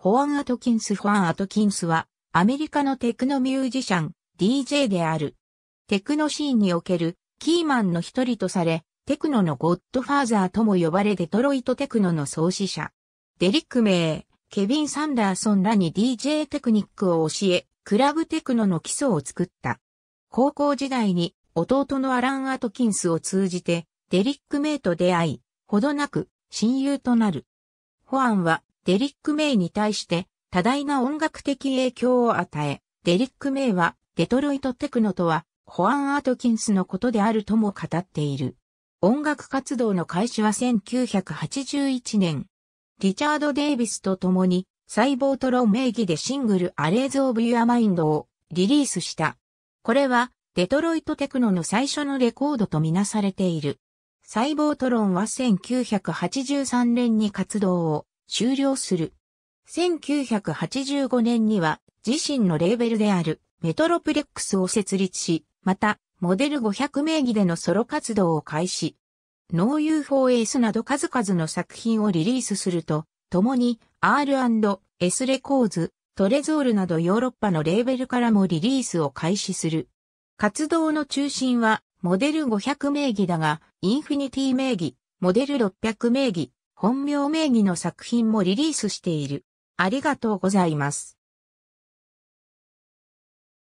ホアン・アトキンス・ホアン・アトキンスは、アメリカのテクノミュージシャン、DJ である。テクノシーンにおける、キーマンの一人とされ、テクノのゴッドファーザーとも呼ばれデトロイトテクノの創始者。デリック・メイ、ケビン・サンダーソンらに DJ テクニックを教え、クラブテクノの基礎を作った。高校時代に弟のアラン・アトキンスを通じてデリック・メイと出会い、ほどなく親友となる。ホアンはデリック・メイに対して多大な音楽的影響を与え、デリック・メイはデトロイト・テクノとはホアン・アートキンスのことであるとも語っている。音楽活動の開始は1981年。リチャード・デイビスと共にサイボートロ名義でシングルアレーズ・オブ・ユア・マインドをリリースした。これはデトロイトテクノの最初のレコードとみなされている。サイボートロンは1983年に活動を終了する。1985年には自身のレーベルであるメトロプレックスを設立し、また、モデル500名義でのソロ活動を開始。ノー U4S など数々の作品をリリースすると、共に R&S レコーズ、トレゾールなどヨーロッパのレーベルからもリリースを開始する。活動の中心は、モデル500名義だが、インフィニティ名義、モデル600名義、本名名義の作品もリリースしている。ありがとうございます。